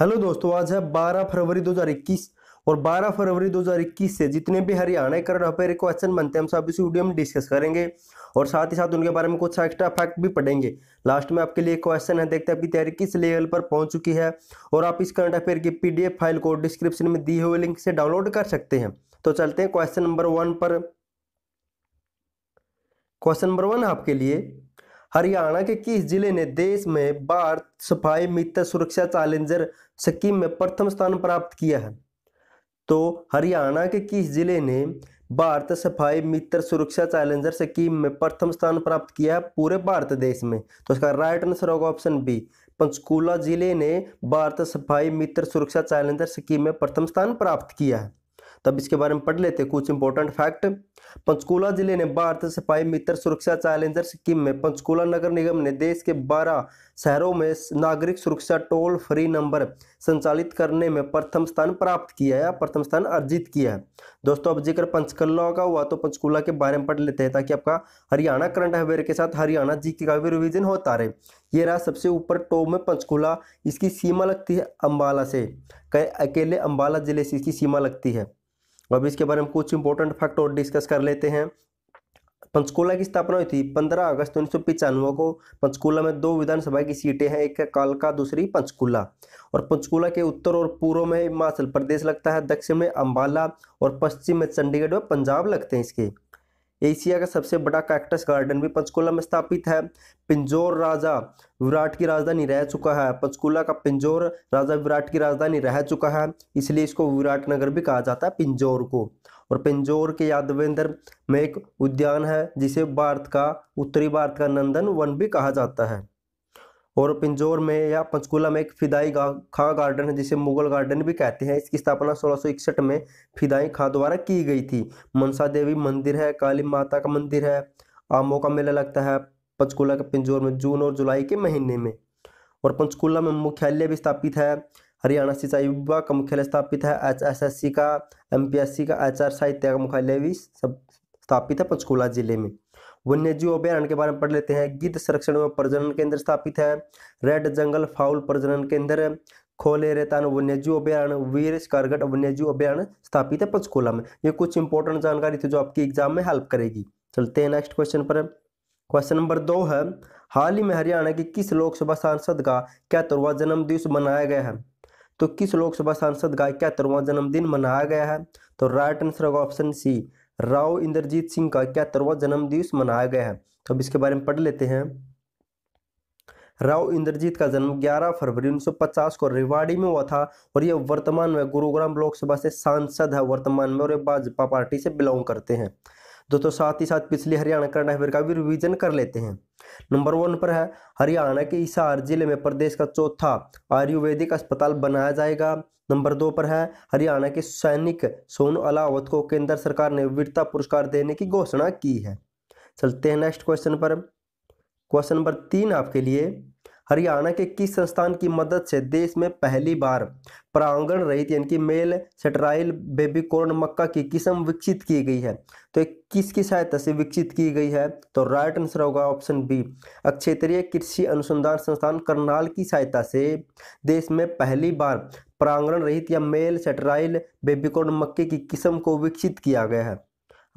hello दोस्तों आज है 12 फरवरी 2021 और 12 फरवरी 2021 से जितने भी हरियाणा करंट अफेयर क्वेश्चन बनते हैं हम सब इस वीडियो में डिस्कस करेंगे और साथ ही साथ उनके बारे में कुछ एक्स्ट्रा फैक्ट भी पढ़ेंगे लास्ट में आपके लिए क्वेश्चन है देखते हैं आपकी तैयारी किस लेवल पर पहुंच चुकी है और आप इस करंट अफेयर की पीडीएफ फाइल को डिस्क्रिप्शन में दिए हुए लिंक से डाउनलोड कर सकते हैं तो चलते हैं क्वेश्चन नंबर वन पर क्वेश्चन नंबर वन आपके लिए हरियाणा के किस जिले ने देश में भारत सफाई मित्र सुरक्षा चैलेंजर स्कीम में प्रथम स्थान प्राप्त किया है तो हरियाणा के किस जिले ने भारत सफाई मित्र सुरक्षा चैलेंजर स्कीम में प्रथम स्थान प्राप्त किया है पूरे भारत देश में तो इसका राइट आंसर होगा ऑप्शन बी पंचकूला जिले ने भारत सफाई मित्र सुरक्षा चैलेंजर स्कीम में प्रथम स्थान प्राप्त किया है तब इसके बारे में पढ़ लेते हैं कुछ इंपॉर्टेंट फैक्ट पंचकूला जिले ने भारत सिपाही मित्र सुरक्षा चैलेंजर स्कीम में पंचकूला नगर निगम ने देश के 12 शहरों में नागरिक सुरक्षा टोल फ्री नंबर संचालित करने में प्रथम स्थान प्राप्त किया है प्रथम स्थान अर्जित किया है दोस्तों अब जिक्र पंचकूला का हुआ तो पंचकूला के बारे में पढ़ लेते हैं ताकि आपका हरियाणा करंट अफेयर के साथ हरियाणा जी का भी रिविजन होता रहे ये रहा सबसे ऊपर टॉप में पंचकूला इसकी सीमा लगती है अम्बाला से कहीं अकेले अम्बाला ज़िले से इसकी सीमा लगती है अब इसके बारे में कुछ इंपॉर्टेंट फैक्ट और डिस्कस कर लेते हैं पंचकूला की स्थापना हुई थी 15 अगस्त उन्नीस को पंचकूला में दो विधानसभा की सीटें हैं एक है कालका दूसरी पंचकूला और पंचकूला के उत्तर और पूर्व में हिमाचल प्रदेश लगता है दक्षिण में अम्बाला और पश्चिम में चंडीगढ़ और पंजाब लगते हैं इसके एशिया का सबसे बड़ा कैक्टस गार्डन भी पंचकुला में स्थापित है पिंजोर राजा विराट की राजधानी रह चुका है पंचकुला का पिंजोर राजा विराट की राजधानी रह चुका है इसलिए इसको विराट नगर भी कहा जाता है पिंजोर को और पिंजोर के यादवेंद्र में एक उद्यान है जिसे भारत का उत्तरी भारत का नंदन वन भी कहा जाता है और पिंजौर में या पंचकुला में एक फिदाई खां गार्डन है जिसे मुगल गार्डन भी कहते हैं इसकी स्थापना सोलह में फिदाई खां द्वारा की गई थी मनसा देवी मंदिर है काली माता का मंदिर है आमों का मेला लगता है पंचकुला के पिंजौर में जून और जुलाई के महीने में और पंचकुला में मुख्यालय भी स्थापित है हरियाणा सिंचाई विभाग का मुख्यालय स्थापित है एच एस एस सी का एम पी एस सी का एच आर साहित्य का मुख्यालय भी सब स्थापित है पंचकुला जिले में वन्य जीव अभ्यारण के बारे में पढ़ लेते हैं गिद्ध संरक्षण एवं प्रजनन केंद्र स्थापित है रेड जंगल फाउल प्रजनन केंद्र खोले रेतान वन्य जीव अभ्यारण वीर स्कारगट वन्य जीव अभ्यारण स्थापित है पंचकोला में ये कुछ इंपॉर्टेंट जानकारी थी जो आपकी एग्जाम में हेल्प करेगी चलते हैं नेक्स्ट क्वेश्चन पर क्वेश्चन नंबर दो है हाल ही में हरियाणा के किस लोकसभा सांसद का इकहत्तरवा जन्मदिवस मनाया गया है तो किस लोकसभा सांसद का इकहत्तरवा जन्मदिन मनाया गया है तो राइट आंसर होगा ऑप्शन सी राव इंद्रजीत सिंह का इकहत्तरवा जन्मदिवस मनाया गया है तो अब इसके बारे में पढ़ लेते हैं राव इंद्रजीत का जन्म 11 फरवरी 1950 को रेवाड़ी में हुआ था और यह वर्तमान में गुरुग्राम लोकसभा से सांसद है वर्तमान में और ये भाजपा पार्टी से बिलोंग करते हैं दोस्तों साथ ही साथ पिछले हरियाणा करंट अफेयर का भी रिविजन कर लेते हैं नंबर वन पर है हरियाणा के हिसार जिले में प्रदेश का चौथा आयुर्वेदिक अस्पताल बनाया जाएगा नंबर दो पर है हरियाणा के सैनिक सोनू अलावत को केंद्र सरकार ने वीरता पुरस्कार देने की घोषणा की है चलते हैं नेक्स्ट क्वेश्चन पर क्वेश्चन नंबर तीन आपके लिए हरियाणा के किस संस्थान की मदद से देश में पहली बार प्रांगण रहित यानी कि मेल सेटराइल बेबी कॉर्न मक्का की किस्म विकसित की गई है तो किसकी सहायता से विकसित की गई है तो राइट आंसर होगा ऑप्शन बी क्षेत्रीय कृषि अनुसंधान संस्थान करनाल की सहायता से देश में पहली बार प्रांगण रहित या मेल सेटराइल बेबीकॉर्न मक्के की किस्म को विकसित किया गया है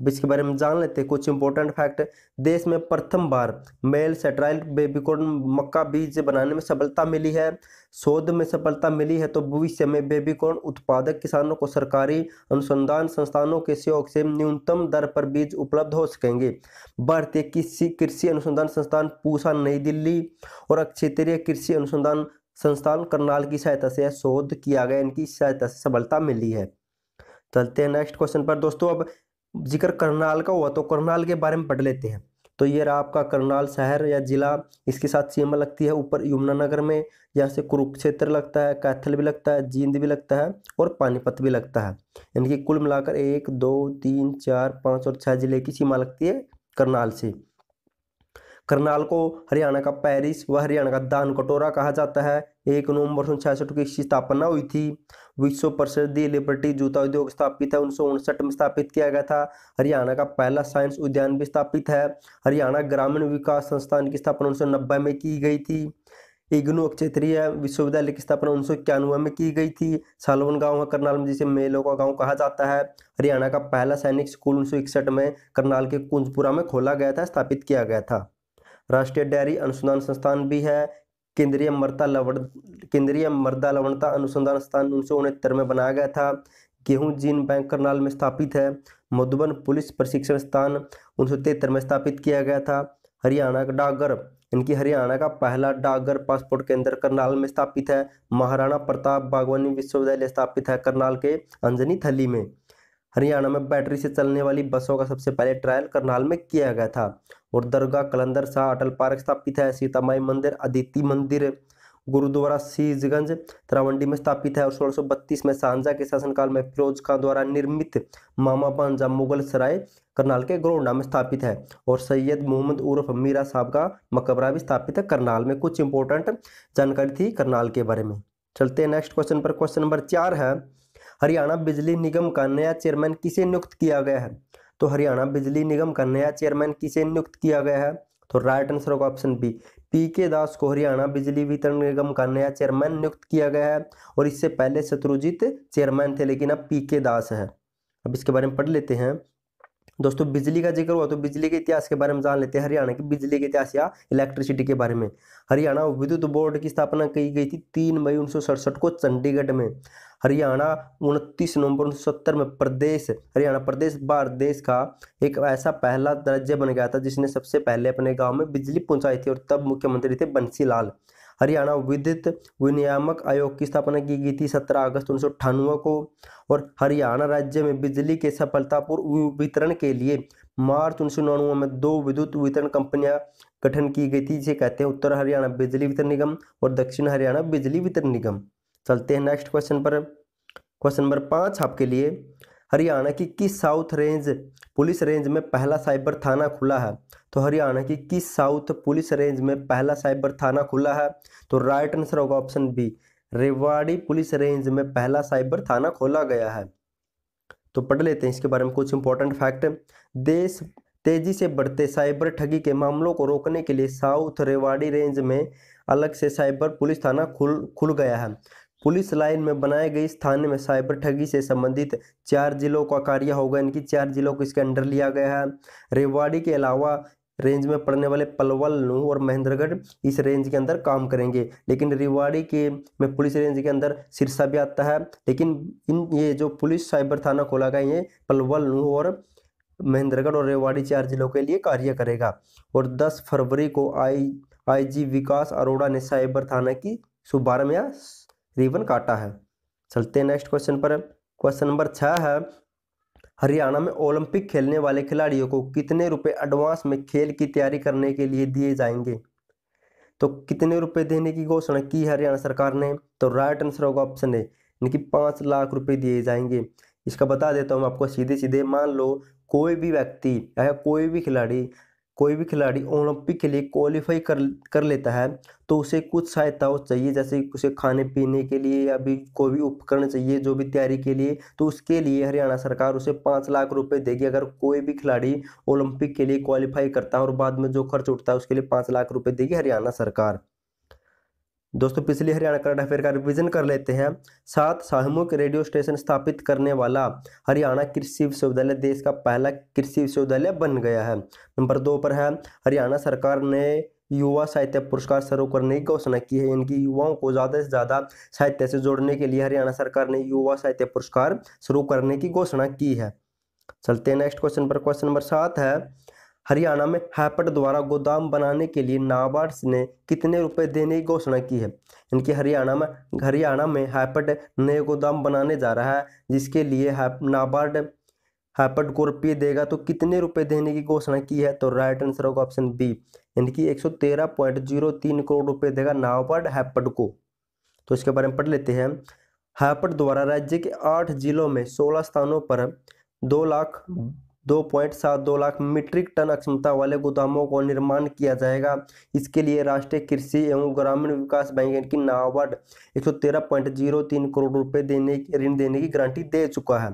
अब इसके बारे में जान लेते हैं कुछ इंपॉर्टेंट फैक्ट देश में प्रथम बार मेल सेटेलाइट बेबीकॉर्न मक्का बीज बनाने में सफलता मिली है शोध में सफलता मिली है तो भविष्य में बेबीकॉर्न उत्पादक किसानों को सरकारी अनुसंधान संस्थानों के सहयोग से न्यूनतम दर पर बीज उपलब्ध हो सकेंगे भारतीय कृषि कृषि अनुसंधान संस्थान पूसा नई दिल्ली और क्षेत्रीय कृषि अनुसंधान संस्थान करनाल की सहायता से शोध किया गया इनकी सहायता से सफलता मिली है चलते हैं नेक्स्ट क्वेश्चन पर दोस्तों अब जिक्र करनाल का हुआ तो करनाल के बारे में पढ़ लेते हैं तो ये रहा आपका करनाल शहर या जिला इसके साथ सीमा लगती है ऊपर यमुनानगर में यहाँ से कुरुक्षेत्र लगता है कैथल भी लगता है जींद भी लगता है और पानीपत भी लगता है यानी कि कुल मिलाकर एक दो तीन चार पाँच और छः जिले की सीमा लगती है करनाल से करनाल को हरियाणा का पेरिस व हरियाणा का दान कटोरा कहा जाता है एक नवंबर सौ छियासठ की इसकी स्थापना हुई थी विश्व प्रसिद्धि लिबर्टी जूता उद्योग स्थापित है उन्नीस में स्थापित किया गया था हरियाणा का पहला साइंस उद्यान भी स्थापित है हरियाणा ग्रामीण विकास संस्थान की स्थापना उन्नीस में की गई थी इग्नू क्षेत्रीय विश्वविद्यालय की स्थापना उन्नीस में की गई थी सालवन गांव है करनाल में जिसे मेलो का गांव कहा जाता है हरियाणा का पहला सैनिक स्कूल उन्नीस में करनाल के कुंजपुरा में खोला गया था स्थापित किया गया था राष्ट्रीय डेयरी अनुसंधान संस्थान भी है केंद्रीय मरता लवण केंद्रीय मृदा लवणता अनुसंधान संस्थान उन्नीस में बनाया गया था गेहूं जीन बैंक करनाल में स्थापित है मधुबन पुलिस प्रशिक्षण स्थान उन्नीस में स्थापित किया गया था हरियाणा का डाकघर इनकी हरियाणा का पहला डाकघर पासपोर्ट केंद्र करनाल में स्थापित है महाराणा प्रताप बागवानी विश्वविद्यालय स्थापित है करनाल के अंजनी थली में हरियाणा में बैटरी से चलने वाली बसों का सबसे पहले ट्रायल करनाल में किया गया था और दरगाह कलंदर शाह अटल पार्क स्थापित है सीतामाई मंदिर अदिति मंदिर गुरुद्वारा सीजगंज त्रावंडी में स्थापित है और सोलह में सांझा के शासनकाल में फिरोज खान द्वारा निर्मित मामा पांजा मुगल सराय करनाल के ग्रोडा में स्थापित है और सैयद मोहम्मद उर्फ मीरा साहब का मकबरा भी स्थापित है करनाल में कुछ इंपोर्टेंट जानकारी थी करनाल के बारे में चलते हैं नेक्स्ट क्वेश्चन पर क्वेश्चन नंबर चार है हरियाणा बिजली निगम का नया चेयरमैन किसे नियुक्त किया गया है तो हरियाणा बिजली निगम का नया चेयरमैन किसे नियुक्त किया गया है तो राइट आंसर होगा option B P K Das को हरियाणा बिजली वितरण निगम का नया चेयरमैन नियुक्त किया गया है और इससे पहले शत्रुजीत चेयरमैन थे लेकिन अब पी के दास है अब इसके बारे में पढ़ लेते हैं दोस्तों बिजली का जिक्र हुआ तो बिजली के इतिहास के बारे में जान लेते हैं हरियाणा के बिजली के इतिहास या इलेक्ट्रिसिटी के बारे में हरियाणा विद्युत बोर्ड की स्थापना की गई थी तीन मई उन्नीस को चंडीगढ़ में हरियाणा उनतीस नवंबर सत्तर में प्रदेश हरियाणा प्रदेश भारत देश का एक ऐसा पहला राज्य बन गया था जिसने सबसे पहले अपने गांव में बिजली पहुंचाई थी और तब मुख्यमंत्री थे बंसी लाल हरियाणा विद्युत विनियामक आयोग की स्थापना की गई थी सत्रह अगस्त उन्नीस को और हरियाणा राज्य में बिजली के सफलतापूर्व वितरण के लिए मार्च उन्नीस में दो विद्युत वितरण कंपनियां गठन की गई थी जिसे कहते हैं उत्तर हरियाणा बिजली वितरण निगम और दक्षिण हरियाणा बिजली वितरण निगम चलते हैं नेक्स्ट क्वेश्चन पर क्वेश्चन नंबर पाँच आपके लिए हरियाणा की किस साउथ रेंज पुलिस रेंज में पहला साइबर थाना खुला है तो हरियाणा की किस साउथ पुलिस रेंज में पहला साइबर थाना खुला है तो राइट आंसर होगा option B Rewari police range में पहला साइबर थाना खोला गया है तो पढ़ लेते हैं इसके बारे में कुछ इंपॉर्टेंट फैक्ट देश तेजी से बढ़ते साइबर ठगी के मामलों को रोकने के लिए साउथ रेवाड़ी रेंज में अलग से साइबर पुलिस थाना खुल खुल गया है पुलिस लाइन में बनाए गए इस थाने में साइबर ठगी से संबंधित चार जिलों का कार्य होगा इनकी चार जिलों को इसके अंडर लिया गया है रेवाड़ी के अलावा रेंज में पड़ने वाले पलवल नू और महेंद्रगढ़ इस रेंज के अंदर काम करेंगे लेकिन रिवाड़ी के में पुलिस रेंज के अंदर सिरसा भी आता है लेकिन इन ये जो पुलिस साइबर थाना खोला गया ये पलवल नू और महेंद्रगढ़ और रेवाड़ी चार जिलों के लिए कार्य करेगा और 10 फरवरी को आई आईजी विकास अरोड़ा ने साइबर थाना की शुभारंभ या रिबन काटा है चलते हैं नेक्स्ट क्वेश्चन पर क्वेश्चन नंबर छः है हरियाणा में ओलंपिक खेलने वाले खिलाड़ियों को कितने रुपए एडवांस में खेल की तैयारी करने के लिए दिए जाएंगे तो कितने रुपए देने की घोषणा की हरियाणा सरकार ने तो राइट आंसर होगा ऑप्शन ए यानी कि पाँच लाख रुपए दिए जाएंगे इसका बता देता हूँ आपको सीधे सीधे मान लो कोई भी व्यक्ति या कोई भी खिलाड़ी कोई भी खिलाड़ी ओलंपिक के लिए क्वालिफाई कर कर लेता है तो उसे कुछ सहायता चाहिए जैसे उसे खाने पीने के लिए या भी कोई भी उपकरण चाहिए जो भी तैयारी के लिए तो उसके लिए हरियाणा सरकार उसे पाँच लाख रुपए देगी अगर कोई भी खिलाड़ी ओलंपिक के लिए क्वालिफाई करता है और बाद में जो खर्च उठता है उसके लिए पाँच लाख रुपये देगी हरियाणा सरकार दोस्तों पिछली हरियाणा करंट अफेयर का रिवीजन कर लेते हैं सात साहमुख रेडियो स्टेशन स्थापित करने वाला हरियाणा कृषि विश्वविद्यालय देश का पहला कृषि विश्वविद्यालय बन गया है नंबर दो पर है हरियाणा सरकार ने युवा साहित्य पुरस्कार शुरू करने की घोषणा की है इनकी युवाओं को ज़्यादा से ज़्यादा साहित्य से जोड़ने के लिए हरियाणा सरकार ने युवा साहित्य पुरस्कार शुरू करने की घोषणा की है चलते हैं नेक्स्ट क्वेश्चन पर क्वेश्चन नंबर सात है हरियाणा में हैपट द्वारा गोदाम बनाने के लिए नाबार्ड ने कितने रुपए देने की घोषणा की है इनकी हरियाणा में हरियाणा में हैपट नए गोदाम बनाने जा रहा है जिसके लिए नाबार्ड हैपट को रुपये देगा तो कितने रुपए देने की घोषणा की है तो राइट आंसर होगा ऑप्शन बी इनकी एक सौ तेरह पॉइंट जीरो तीन करोड़ रुपये देगा नाबार्ड हैपट को तो इसके बारे में पढ़ लेते हैं हैपट द्वारा राज्य के आठ जिलों में सोलह स्थानों पर दो लाख दो पॉइंट सात दो लाख मीट्रिक टन क्षमता वाले गोदामों को निर्माण किया जाएगा इसके लिए राष्ट्रीय कृषि एवं ग्रामीण विकास बैंक की नाबार्ड एक सौ तेरह पॉइंट जीरो तीन करोड़ रुपए देने ऋण देने की गारंटी दे चुका है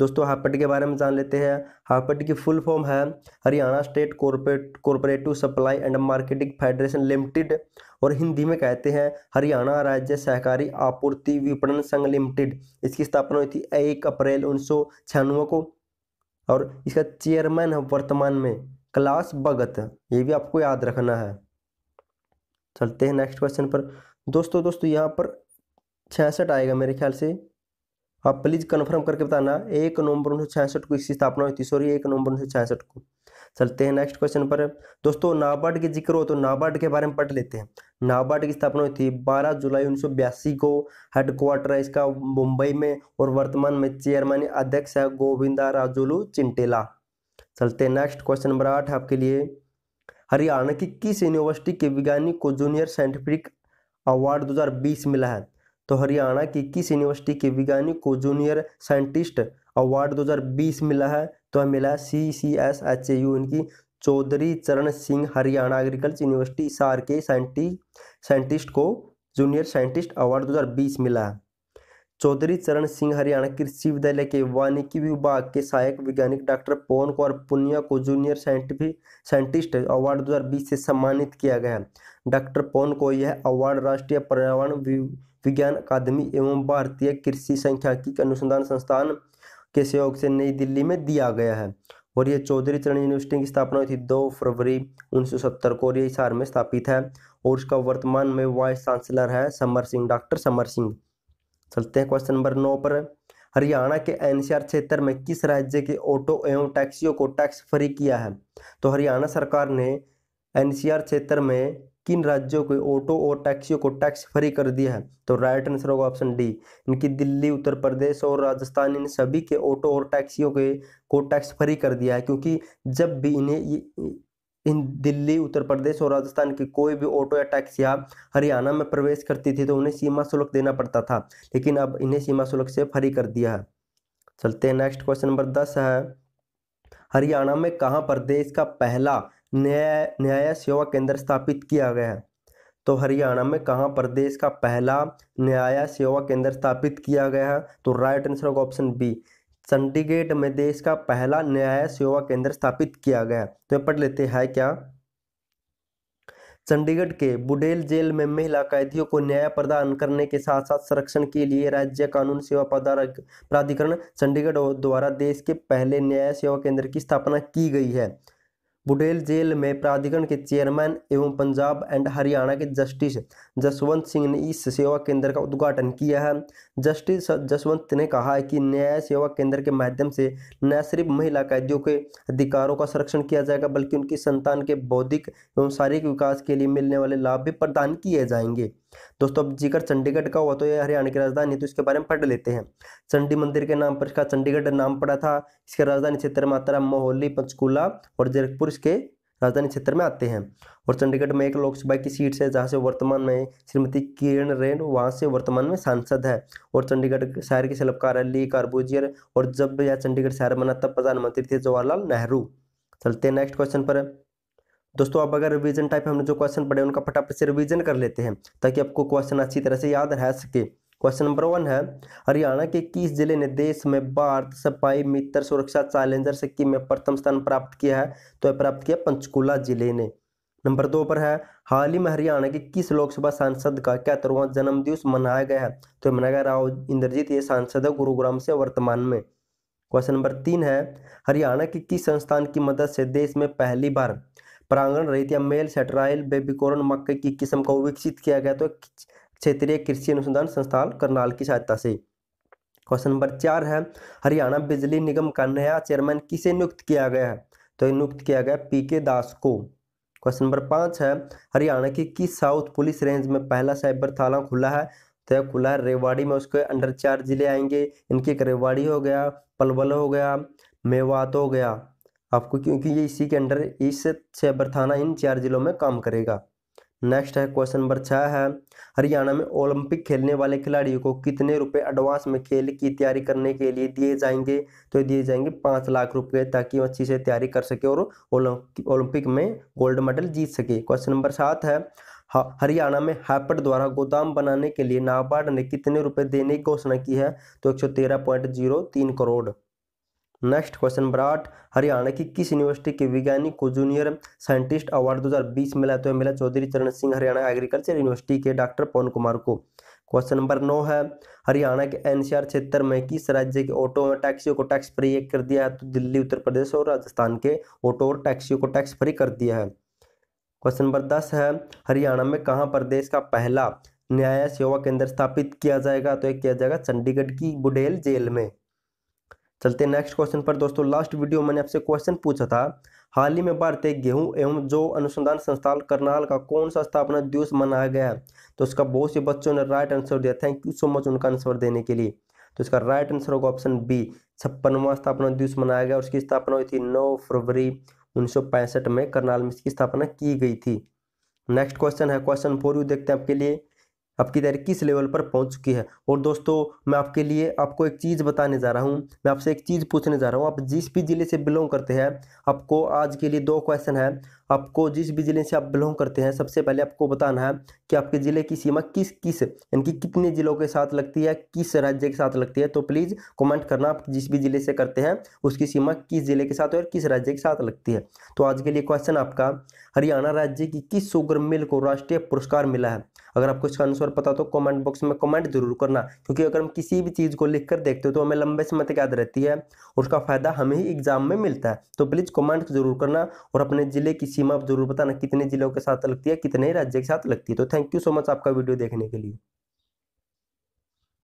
दोस्तों हापट के बारे में जान लेते हैं हापट की फुल फॉर्म है Haryana state cooperative supply and marketing federation limited और हिंदी में कहते हैं हरियाणा राज्य सहकारी आपूर्ति विपणन संघ लिमिटेड इसकी स्थापना हुई थी एक अप्रैल उन्नीस को और इसका चेयरमैन है वर्तमान में क्लास भगत ये भी आपको याद रखना है चलते हैं नेक्स्ट क्वेश्चन पर दोस्तों दोस्तों यहाँ पर छियासठ आएगा मेरे ख्याल से आप प्लीज़ कन्फर्म करके बताना एक नवंबर उन्नीस सौ छियासठ को इसकी स्थापना हुई थी सॉरी एक नवंबर उन्नीस सौ छियासठ को चलते हैं नेक्स्ट क्वेश्चन पर दोस्तों नाबार्ड की जिक्र हो तो नाबार्ड के बारे में पढ़ लेते हैं नाबार्ड की स्थापना हुई थी 12 जुलाई उन्नीस को हेडक्वार्टर है इसका मुंबई में और वर्तमान में चेयरमैन अध्यक्ष है गोविंदा राजुलू चिंटेला चलते हैं नेक्स्ट क्वेश्चन नंबर आठ आपके लिए हरियाणा की किस यूनिवर्सिटी के वैज्ञानिक को जूनियर साइंटिफिक अवार्ड 2020 मिला है तो हरियाणा की किस यूनिवर्सिटी के वैज्ञानिक को जूनियर साइंटिस्ट अवार्ड 2020 मिला है तो हमें मिला है C C S H A U इनकी चौधरी चरण सिंह हरियाणा एग्रीकल्चर यूनिवर्सिटी सार के साइंटि साइंटिस्ट को जूनियर साइंटिस्ट अवार्ड 2020 मिला है चौधरी चरण सिंह हरियाणा कृषि विद्यालय के वानिकी विभाग के सहायक वैज्ञानिक डॉक्टर पवन कौर पुनिया को जूनियर साइंटिफिक साइंटिस्ट अवार्ड 2020 से सम्मानित किया गया डॉक्टर पवन को यह अवार्ड राष्ट्रीय पर्यावरण विज्ञान अकादमी एवं भारतीय कृषि सांख्यिकी अनुसंधान संस्थान के सहयोग से नई दिल्ली में दिया गया है और ये चौधरी चरण यूनिवर्सिटी की स्थापना हुई थी दो फरवरी 1970 को और ये हिसार में स्थापित है और उसका वर्तमान में वाइस चांसलर है समर सिंह डॉक्टर समर सिंह चलते हैं क्वेश्चन नंबर नौ पर हरियाणा के एनसीआर क्षेत्र में किस राज्य के ऑटो एवं टैक्सियों को टैक्स फ्री किया है तो हरियाणा सरकार ने एनसीआर क्षेत्र में किन राज्यों के ऑटो और टैक्सियों को टैक्स फ्री कर दिया है तो राइट आंसर होगा ऑप्शन डी इनकी दिल्ली उत्तर प्रदेश और राजस्थान इन सभी के ऑटो और टैक्सियों के को टैक्स फ्री कर दिया है क्योंकि जब भी इन्हें इन दिल्ली उत्तर प्रदेश और राजस्थान की कोई भी ऑटो या आप हरियाणा में प्रवेश करती थी तो उन्हें सीमा शुल्क देना पड़ता था लेकिन अब इन्हें सीमा शुल्क से फ्री कर दिया है चलते हैं नेक्स्ट क्वेश्चन नंबर दस है हरियाणा में कहाँ पर देश का पहला न्याय न्याय सेवा केंद्र स्थापित किया गया है तो हरियाणा में कहाँ प्रदेश का पहला न्याय सेवा केंद्र स्थापित किया गया है तो राइट आंसर होगा ऑप्शन बी चंडीगढ़ में देश का पहला न्याय सेवा केंद्र स्थापित किया गया तो पढ़ लेते हैं क्या चंडीगढ़ के बुडेल जेल में महिला कैदियों को न्याय प्रदान करने के साथ साथ संरक्षण के लिए राज्य कानून सेवा प्राधिकरण चंडीगढ़ द्वारा देश के पहले न्याय सेवा केंद्र की स्थापना की गई है बुडेल जेल में प्राधिकरण के चेयरमैन एवं पंजाब एंड हरियाणा के जस्टिस जसवंत सिंह ने इस सेवा केंद्र का उद्घाटन किया है जस्टिस जसवंत ने कहा है कि न्याय सेवा केंद्र के माध्यम से न सिर्फ महिला कैदियों के अधिकारों का संरक्षण किया जाएगा बल्कि उनकी संतान के बौद्धिक एवं शारीरिक विकास के लिए मिलने वाले लाभ भी प्रदान किए जाएंगे दोस्तों अब जिक्र चंडीगढ़ का हुआ तो यह हरियाणा की राजधानी तो इसके बारे में पढ़ लेते हैं चंडी मंदिर के नाम पर इसका चंडीगढ़ नाम पड़ा था इसके राजधानी क्षेत्र मात्रा मोहली पंचकूला और जरकपुर इसके राजधानी क्षेत्र में आते हैं और चंडीगढ़ में एक लोकसभा की सीट से जहाँ से वर्तमान में श्रीमती किरण रेन वहाँ से वर्तमान में सांसद है और चंडीगढ़ शहर के शिल्पकार कार्यालय कार्बोजियर और जब यह चंडीगढ़ शहर बना तब प्रधानमंत्री थे जवाहरलाल नेहरू चलते हैं नेक्स्ट क्वेश्चन पर दोस्तों अब अगर रिविजन टाइप हमने जो क्वेश्चन पढ़े उनका फटाफट से रिविजन कर लेते हैं ताकि आपको क्वेश्चन अच्छी तरह से याद रह सके क्वेश्चन नंबर वन है हरियाणा के किस जिले ने देश में भारत सफाई मित्र सुरक्षा चैलेंजर सिक्किम में प्रथम स्थान प्राप्त किया है तो यह प्राप्त किया पंचकुला जिले ने नंबर दो पर है हाल ही में हरियाणा के किस लोकसभा सांसद का इकहत्तरवा जन्मदिवस मनाया गया है तो मनाया गया राव इंद्रजीत ये सांसद है गुरुग्राम से वर्तमान में क्वेश्चन नंबर तीन है हरियाणा के किस संस्थान की मदद से देश में पहली बार प्रांगण रहित या मेल सेटराइल बेबीकोरन मक्के की किस्म को विकसित किया गया तो क्षेत्रीय कृषि अनुसंधान संस्थान करनाल की सहायता से क्वेश्चन नंबर चार है हरियाणा बिजली निगम का नया चेयरमैन किसे नियुक्त किया गया है तो नियुक्त किया गया पी के दास को क्वेश्चन नंबर पाँच है हरियाणा की किस साउथ पुलिस रेंज में पहला साइबर थाना खुला है तो यह खुला है रेवाड़ी में उसके अंडर चार जिले आएंगे इनके एक रेवाड़ी हो गया पलवल हो गया मेवात हो गया आपको क्योंकि ये इसी के अंडर इस साइबर थाना इन चार जिलों में काम करेगा नेक्स्ट है क्वेश्चन नंबर छः है हरियाणा में ओलंपिक खेलने वाले खिलाड़ियों को कितने रुपए एडवांस में खेल की तैयारी करने के लिए दिए जाएंगे तो दिए जाएंगे पाँच लाख रुपए ताकि वो अच्छी से तैयारी कर सके और ओलंपिक में गोल्ड मेडल जीत सके क्वेश्चन नंबर सात है हरियाणा में हैपट द्वारा गोदाम बनाने के लिए नाबार्ड ने कितने रुपए देने की घोषणा की है तो एक सौ तेरह पॉइंट जीरो तीन करोड़ नेक्स्ट क्वेश्चन ब्राट हरियाणा की किस यूनिवर्सिटी के वैज्ञानिक को जूनियर साइंटिस्ट अवार्ड 2020 मिला तो मिला चौधरी चरण सिंह हरियाणा एग्रीकल्चर यूनिवर्सिटी के डॉक्टर पवन कुमार को क्वेश्चन नंबर नौ है हरियाणा के एनसीआर क्षेत्र में किस राज्य के ऑटो और टैक्सियों को टैक्स फ्री कर दिया है तो दिल्ली उत्तर प्रदेश और राजस्थान के ऑटो और टैक्सियों को टैक्स फ्री कर दिया है क्वेश्चन नंबर दस है हरियाणा में कहाँ प्रदेश का पहला न्याय सेवा केंद्र स्थापित किया जाएगा तो यह किया जाएगा चंडीगढ़ की बुडेल जेल में चलते नेक्स्ट क्वेश्चन पर दोस्तों लास्ट वीडियो मैंने आपसे क्वेश्चन पूछा था हाल ही में भारतीय गेहूं एवं जो अनुसंधान संस्थान करनाल का कौन सा स्थापना दिवस मनाया गया है तो उसका बहुत से बच्चों ने राइट आंसर दिया थैंक यू सो मच उनका आंसर देने के लिए तो इसका राइट आंसर होगा ऑप्शन बी छप्पनवा स्थापना दिवस मनाया गया उसकी स्थापना हुई थी नौ फरवरी उन्नीस में करनाल में इसकी स्थापना की गई थी नेक्स्ट क्वेश्चन है क्वेश्चन फोर यू देखते हैं आपके लिए आपकी तैयारी किस लेवल पर पहुंच चुकी है और दोस्तों मैं आपके लिए आपको एक चीज़ बताने जा रहा हूं मैं आपसे एक चीज़ पूछने जा रहा हूं आप जिस भी ज़िले से बिलोंग करते हैं आपको आज के लिए दो क्वेश्चन है आपको जिस भी ज़िले से आप बिलोंग करते हैं सबसे पहले आपको बताना है कि आपके ज़िले की सीमा किस किस यानी कि कितने ज़िलों के साथ लगती है किस राज्य के साथ लगती है तो प्लीज़ कमेंट करना आप जिस भी ज़िले से करते हैं उसकी सीमा किस ज़िले के साथ और किस राज्य के साथ लगती है तो आज के लिए क्वेश्चन आपका हरियाणा राज्य की किस शुगर मिल को राष्ट्रीय पुरस्कार मिला है अगर आपको इसका आंसर पता तो कमेंट बॉक्स में कमेंट जरूर करना क्योंकि अगर हम किसी भी चीज़ को लिख कर देखते हो तो हमें लंबे समय तक याद रहती है उसका फ़ायदा हमें ही एग्जाम में मिलता है तो प्लीज़ कमेंट जरूर करना और अपने ज़िले की सीमा आप जरूर बताना कितने जिलों के साथ लगती है कितने राज्य के साथ लगती है तो थैंक यू सो मच आपका वीडियो देखने के लिए